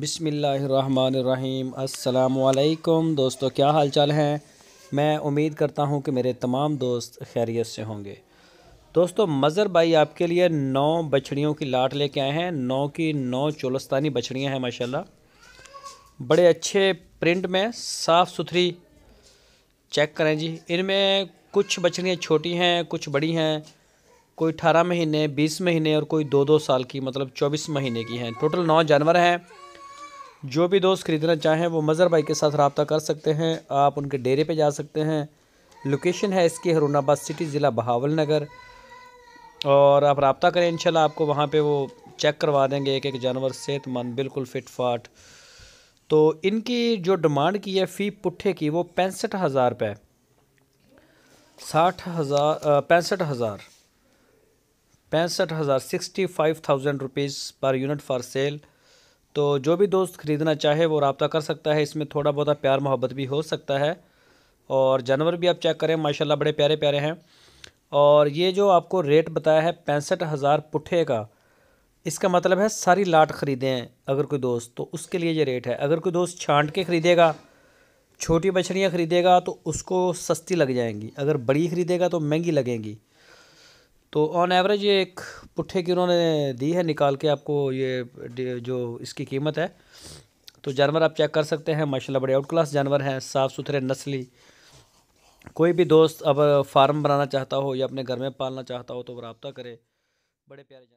बिसमीम् अल्लाम दोस्तों क्या हाल चाल हैं मैं उम्मीद करता हूं कि मेरे तमाम दोस्त खैरियत से होंगे दोस्तों मज़र भाई आपके लिए नौ बछड़ियों की लाट लेके आए हैं नौ की नौ चोलस्तानी बछड़ियाँ हैं माशाल्लाह बड़े अच्छे प्रिंट में साफ़ सुथरी चेक करें जी इनमें कुछ बछड़ियाँ छोटी हैं कुछ बड़ी हैं कोई अठारह महीने बीस महीने और कोई दो दो साल की मतलब चौबीस महीने की हैं टोटल नौ जानवर हैं जो भी दोस्त ख़रीदना चाहें वो मज़र भाई के साथ रबता कर सकते हैं आप उनके डेरे पे जा सकते हैं लोकेशन है इसकी हरुणाबाद सिटी ज़िला बहावल नगर और आप रबता करें इनशाला आपको वहाँ पे वो चेक करवा देंगे एक एक जानवर सेहतमंद बिल्कुल फिट फाट तो इनकी जो डिमांड की है फ़ी पुट्ठे की वो पैंसठ हज़ार रुपये साठ हज़ार पैंसठ हज़ार पैंसठ हज़ार sixty five thousand rupees per unit for sale तो जो भी दोस्त ख़रीदना चाहे वो रबता कर सकता है इसमें थोड़ा बहुत प्यार मोहब्बत भी हो सकता है और जानवर भी आप चेक करें माशाल्लाह बड़े प्यारे प्यारे हैं और ये जो आपको रेट बताया है पैंसठ हज़ार पुठे का इसका मतलब है सारी लाट ख़रीदें अगर कोई दोस्त तो उसके लिए ये रेट है अगर कोई दोस्त छांट के ख़रीदेगा छोटी मछलियाँ ख़रीदेगा तो उसको सस्ती लग जाएंगी अगर बड़ी ख़रीदेगा तो महंगी लगेंगी तो ऑन एवरेज ये एक पुट्ठे की उन्होंने दी है निकाल के आपको ये जो इसकी कीमत है तो जानवर आप चेक कर सकते हैं माशाल्लाह बड़े आउट क्लास जानवर हैं साफ़ सुथरे नस्ली कोई भी दोस्त अब फार्म बनाना चाहता हो या अपने घर में पालना चाहता हो तो रबता करे बड़े प्यारे जानवर